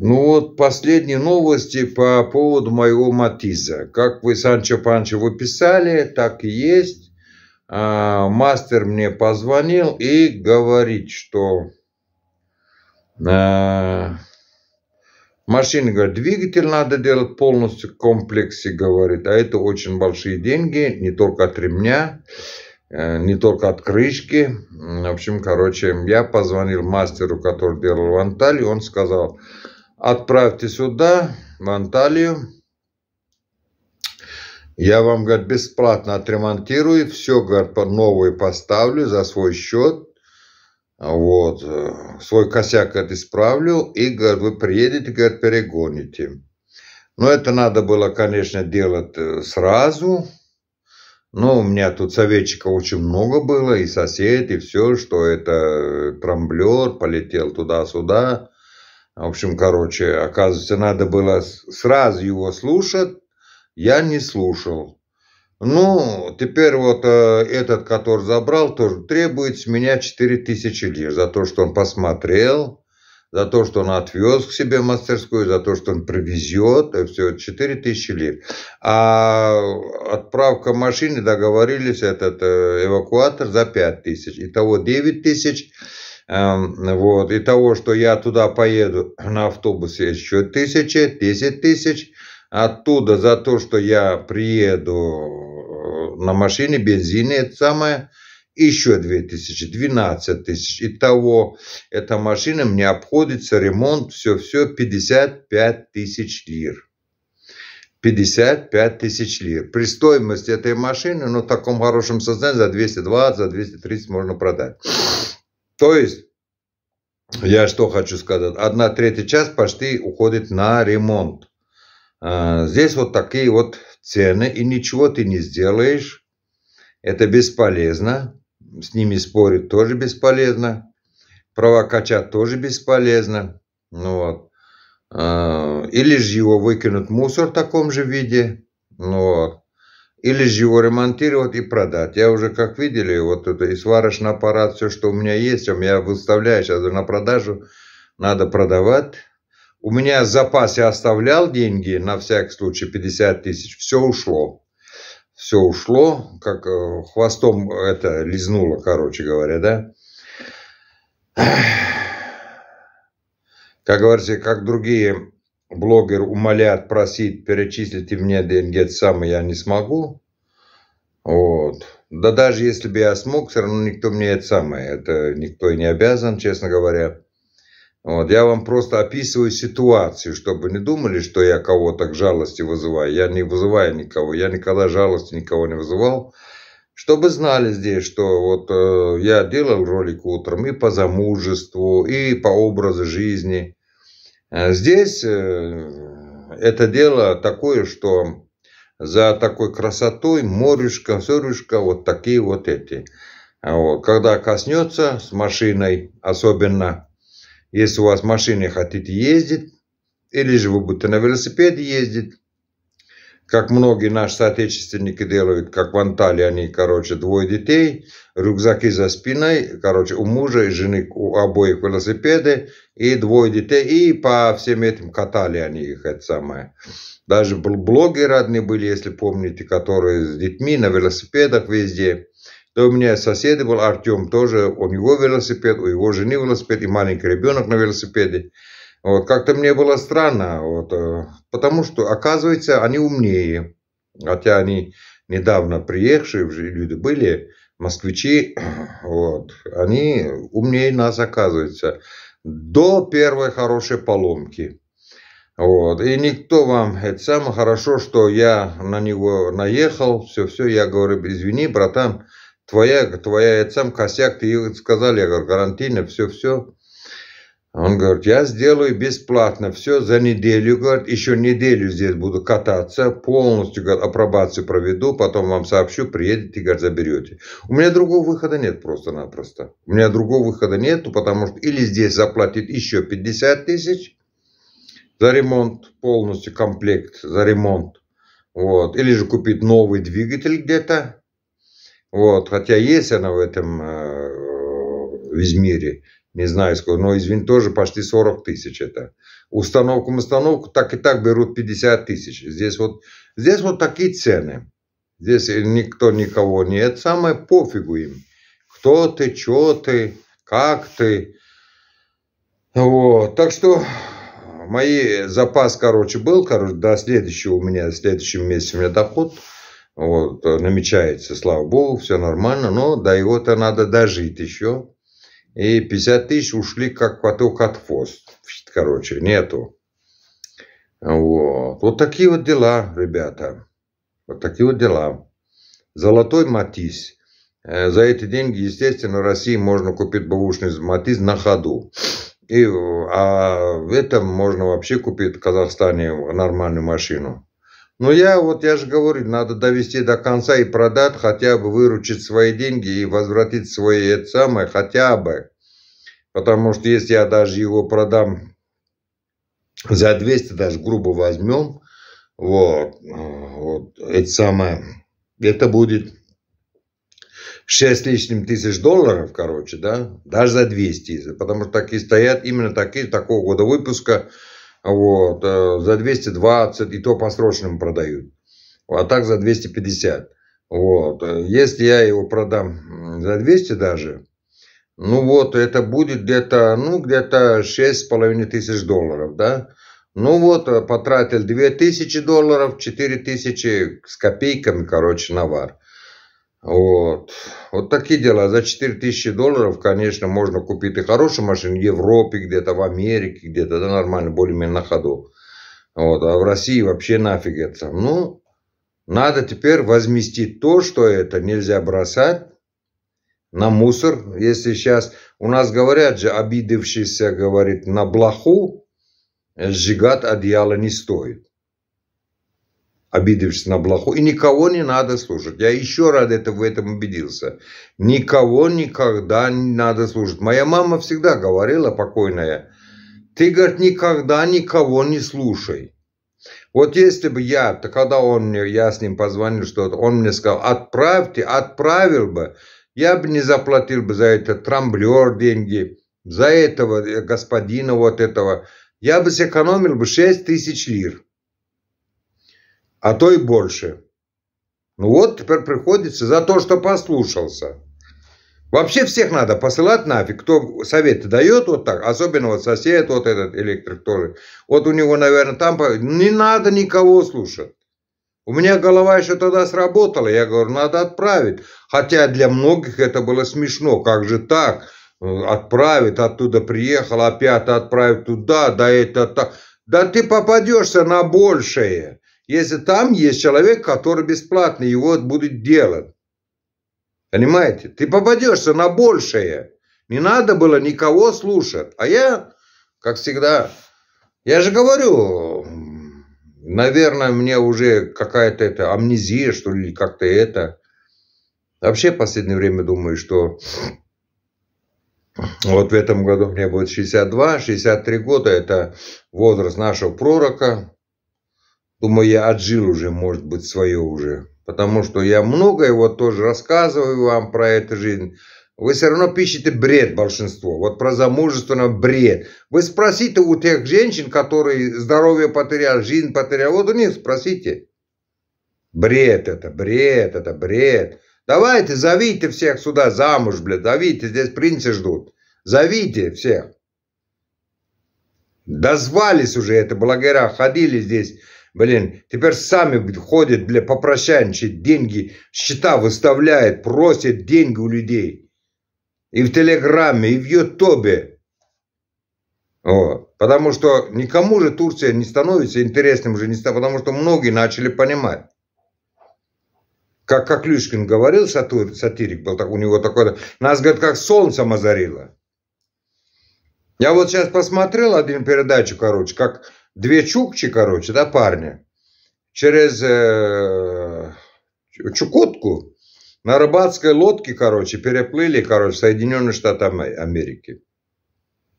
Ну вот последние новости по поводу моего Матиза. Как вы, Санчо Панчо, вы писали, так и есть. А, мастер мне позвонил и говорит, что а, машина, говорит, двигатель надо делать полностью в комплексе, говорит. А это очень большие деньги, не только от ремня, э, не только от крышки. В общем, короче, я позвонил мастеру, который делал в Анталии, он сказал, Отправьте сюда, в Анталию. Я вам, говорит, бесплатно отремонтирую, все, говорит, новую поставлю за свой счет. Вот, э, свой косяк это исправлю, и, говорит, вы приедете, говорит, перегоните. Но это надо было, конечно, делать э, сразу. Но у меня тут советчиков очень много было, и сосед, и все, что это э, трамблер, полетел туда-сюда. А, в общем, короче, оказывается, надо было сразу его слушать. Я не слушал. Ну, теперь вот э, этот, который забрал, тоже требует с меня 4000 лир за то, что он посмотрел, за то, что он отвез к себе мастерскую, за то, что он привезет, и все, 4000 лир. А отправка машины договорились, этот э, эвакуатор за 5000, итого 9000 тысяч Эм, вот. И того, что я туда поеду на автобусе еще тысячи, десять тысяч. Оттуда за то, что я приеду э, на машине, бензине, это самое, еще две тысячи, двенадцать тысяч. Итого, эта машина мне обходится, ремонт, все-все, 55 тысяч лир. 55 тысяч лир. При стоимости этой машины, ну, в таком хорошем состоянии, за 220, за 230 можно продать. То есть, я что хочу сказать, одна третья часть почти уходит на ремонт. А, здесь вот такие вот цены, и ничего ты не сделаешь. Это бесполезно. С ними спорить тоже бесполезно. Права качать тоже бесполезно. Ну вот. А, или же его выкинут в мусор в таком же виде. Ну вот. Или же его ремонтировать и продать. Я уже, как видели, вот это и сварочный аппарат, все, что у меня есть, я выставляю сейчас на продажу, надо продавать. У меня запас я оставлял деньги, на всякий случай 50 тысяч, все ушло. Все ушло, как э, хвостом это лизнуло, короче говоря, да. Как говорится, как другие блогер умоляет, просит, перечислите мне деньги, это самое я не смогу. Вот. Да даже если бы я смог, все равно никто мне это самое, это никто и не обязан, честно говоря. Вот. Я вам просто описываю ситуацию, чтобы не думали, что я кого-то к жалости вызываю. Я не вызываю никого, я никогда жалости никого не вызывал. Чтобы знали здесь, что вот э, я делал ролик утром и по замужеству, и по образу жизни – а здесь э, это дело такое, что за такой красотой морюшка, сорюшка, вот такие вот эти. А вот. Когда коснется с машиной, особенно если у вас в хотите ездить, или же вы будете на велосипеде ездить, как многие наши соотечественники делают, как в Анталии, они, короче, двое детей, рюкзаки за спиной, короче, у мужа и жены у обоих велосипеды, и двое детей, и по всем этим катали они их, это самое. Даже блоги родные были, если помните, которые с детьми на велосипедах везде. Да у меня сосед был Артем тоже, у него велосипед, у его жены велосипед, и маленький ребенок на велосипеде. Вот, как-то мне было странно, вот, э, потому что, оказывается, они умнее. Хотя они недавно приехавшие уже люди были, москвичи, вот, они умнее нас, оказывается, до первой хорошей поломки. Вот. И никто вам, это самое хорошо, что я на него наехал, все-все, я говорю, извини, братан, твоя, твоя, это сам косяк, ты сказали, я говорю, карантина, все-все. Он говорит, я сделаю бесплатно все за неделю, говорит, еще неделю здесь буду кататься, полностью, говорит, апробацию проведу, потом вам сообщу, приедете, говорит, заберете. У меня другого выхода нет просто-напросто. У меня другого выхода нету, потому что или здесь заплатит еще 50 тысяч за ремонт, полностью комплект за ремонт, вот, или же купить новый двигатель где-то, вот, хотя есть она в этом, э, в Измире, не знаю сколько, но извини тоже почти 40 тысяч это. установку установку так и так берут 50 тысяч. Здесь вот, здесь вот такие цены. Здесь никто никого нет. Самое пофигу им. Кто ты, что ты, как ты. Вот. Так что мой запас, короче, был, короче, до следующего у меня, в следующем месяце у меня доход. Вот, намечается, слава богу, все нормально, но до его-то надо дожить еще и 50 тысяч ушли как поток от хвост. Короче, нету. Вот. вот такие вот дела, ребята. Вот такие вот дела. Золотой матис. Э, за эти деньги, естественно, в России можно купить бабушный матис на ходу. И, а в этом можно вообще купить в Казахстане нормальную машину. Но я, вот я же говорю, надо довести до конца и продать, хотя бы выручить свои деньги и возвратить свои это самое, хотя бы. Потому что если я даже его продам за 200, даже грубо возьмем, вот, э, вот это самое, это будет 6 лишним тысяч долларов, короче, да, даже за 200, потому что такие стоят, именно такие, такого года выпуска – вот, э, за 220 и то по срочным продают, а так за 250. Вот. Э, если я его продам за 200 даже, ну вот, это будет где-то, ну, где-то 6,5 тысяч долларов, да. Ну вот, э, потратил 2000 долларов, 4000 с копейками, короче, навар. Вот. Вот такие дела. За 4000 долларов, конечно, можно купить и хорошую машину в Европе, где-то в Америке, где-то, да, нормально, более-менее на ходу. Вот. А в России вообще нафиг это. Ну, надо теперь возместить то, что это нельзя бросать на мусор. Если сейчас у нас говорят же, обидевшийся говорит на блоху, сжигать одеяло не стоит обидевшись на блоху, и никого не надо слушать. Я еще раз это, в этом убедился. Никого никогда не надо слушать. Моя мама всегда говорила, покойная, ты, говорит, никогда никого не слушай. Вот если бы я, то когда он мне, я с ним позвонил, что он мне сказал, отправьте, отправил бы, я бы не заплатил бы за это трамблер деньги, за этого э, господина вот этого, я бы сэкономил бы 6 тысяч лир а то и больше. Ну вот теперь приходится за то, что послушался. Вообще всех надо посылать нафиг, кто советы дает вот так, особенно вот сосед, вот этот электрик тоже. Вот у него, наверное, там не надо никого слушать. У меня голова еще тогда сработала, я говорю, надо отправить. Хотя для многих это было смешно, как же так? отправить оттуда приехал, опять отправить туда, да это так. Да ты попадешься на большее если там есть человек, который бесплатный, его будет делать. Понимаете? Ты попадешься на большее. Не надо было никого слушать. А я, как всегда, я же говорю, наверное, мне уже какая-то это амнезия, что ли, как-то это. Вообще в последнее время думаю, что вот в этом году мне будет 62, 63 года. Это возраст нашего пророка, Думаю, я отжил уже, может быть, свое уже. Потому что я многое вот тоже рассказываю вам про эту жизнь. Вы все равно пишете бред большинство. Вот про замужество на бред. Вы спросите у тех женщин, которые здоровье потеряли, жизнь потеряли. Вот у них спросите. Бред это, бред это, бред. Давайте, зовите всех сюда замуж, блядь. Зовите, здесь принцы ждут. Зовите всех. Дозвались уже это, благодаря, ходили здесь Блин, теперь сами ходят для попрощанчить, деньги, счета выставляет, просят деньги у людей. И в Телеграме, и в Ютубе. Вот. Потому что никому же Турция не становится интересным же, не становится, потому что многие начали понимать. Как Коклюшкин говорил, сатир, сатирик был, так, у него такой нас, говорит, как солнцем озарило. Я вот сейчас посмотрел один передачу, короче, как две чукчи, короче, да, парня, через э, Чукотку на рыбацкой лодке, короче, переплыли, короче, в Соединенные Штаты Америки.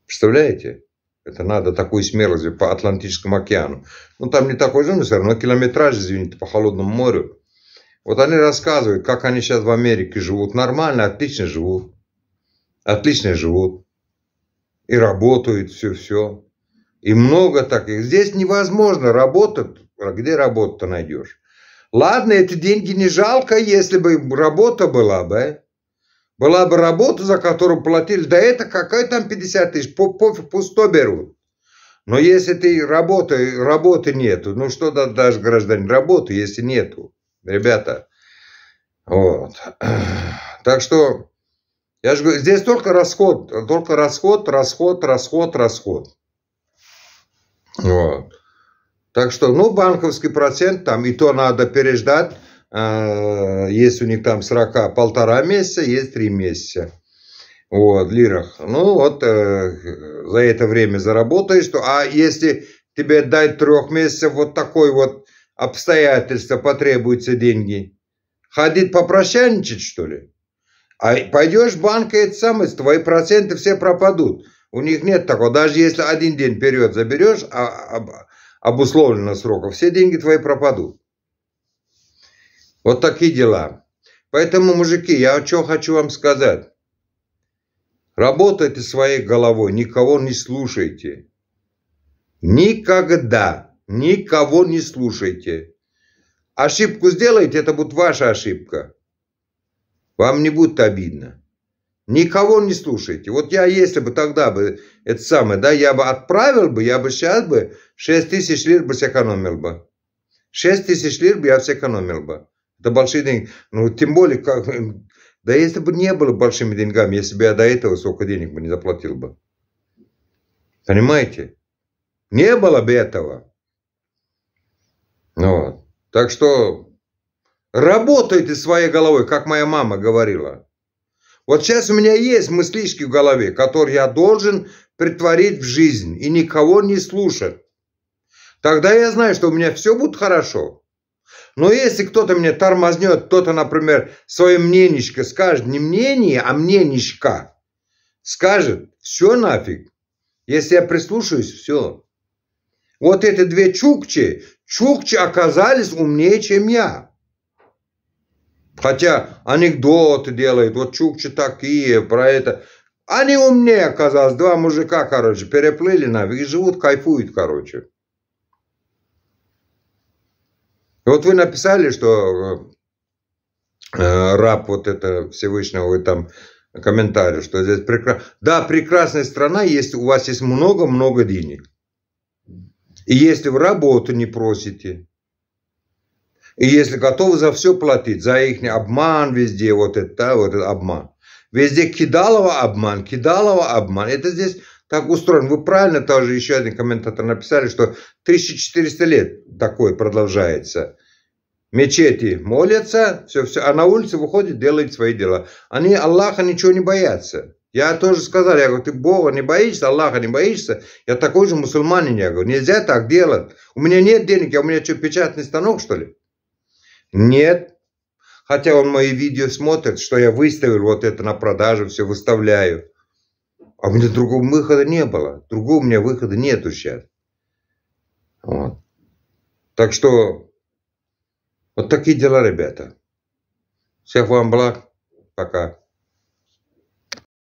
Представляете? Это надо такую смелость по Атлантическому океану. Ну, там не такой же, но все равно километраж, извините, по холодному морю. Вот они рассказывают, как они сейчас в Америке живут. Нормально, отлично живут. Отлично живут. И работают, все-все. И много таких. Здесь невозможно работать, а где работу-то найдешь. Ладно, эти деньги не жалко, если бы работа была бы. А? Была бы работа, за которую платили. Да это какая там 50 тысяч, по, по, пусто берут. Но если ты работы, работы нету, ну что дашь гражданин работу если нету, ребята. Вот. Так что, я же говорю, здесь только расход, только расход, расход, расход, расход. Вот. Так что, ну, банковский процент, там и то надо переждать. А, есть у них там срока полтора месяца, есть три месяца. Вот, лирах. Ну, вот э, за это время заработаешь. То, а если тебе дать трех месяцев вот такой вот обстоятельства потребуются деньги, ходить попрощальничать, что ли? А пойдешь в банк, и это самое, твои проценты все пропадут. У них нет такого. Даже если один день вперед заберешь, а, об, обусловлено сроком, все деньги твои пропадут. Вот такие дела. Поэтому, мужики, я что хочу вам сказать. Работайте своей головой, никого не слушайте. Никогда никого не слушайте. Ошибку сделаете, это будет ваша ошибка. Вам не будет обидно. Никого не слушайте. Вот я, если бы тогда бы это самое, да, я бы отправил бы, я бы сейчас бы 6 тысяч лир бы сэкономил бы. 6 тысяч лир бы я сэкономил бы. Это большие деньги. Ну, тем более, как, да если бы не было большими деньгами, если бы я до этого столько денег бы не заплатил бы. Понимаете? Не было бы этого. Ну, Так что работайте своей головой, как моя мама говорила. Вот сейчас у меня есть мыслишки в голове, которые я должен притворить в жизнь и никого не слушать. Тогда я знаю, что у меня все будет хорошо. Но если кто-то меня тормознет, кто-то, например, свое мненечко скажет, не мнение, а мненечко, скажет, все нафиг. Если я прислушаюсь, все. Вот эти две чукчи, чукчи оказались умнее, чем я. Хотя анекдоты делает, вот чукчи такие, про это. Они умнее оказалось, два мужика, короче, переплыли на и живут, кайфуют, короче. Вот вы написали, что э, раб вот это Всевышнего, вы там комментарий, что здесь прекрасно. Да, прекрасная страна, если у вас есть много-много денег. И если в работу не просите, и если готовы за все платить, за их обман везде, вот это, вот этот обман. Везде кидалово обман, кидалово обман. Это здесь так устроен. Вы правильно тоже еще один комментатор написали, что 1400 лет такое продолжается. Мечети молятся, все, все, а на улице выходит делает свои дела. Они Аллаха ничего не боятся. Я тоже сказал, я говорю, ты Бога не боишься, Аллаха не боишься. Я такой же мусульманин, я говорю, нельзя так делать. У меня нет денег, а у меня что, печатный станок, что ли? Нет. Хотя он мои видео смотрит, что я выставил вот это на продажу, все выставляю. А у меня другого выхода не было. Другого у меня выхода нету сейчас. Вот. Так что, вот такие дела, ребята. Всех вам благ. Пока.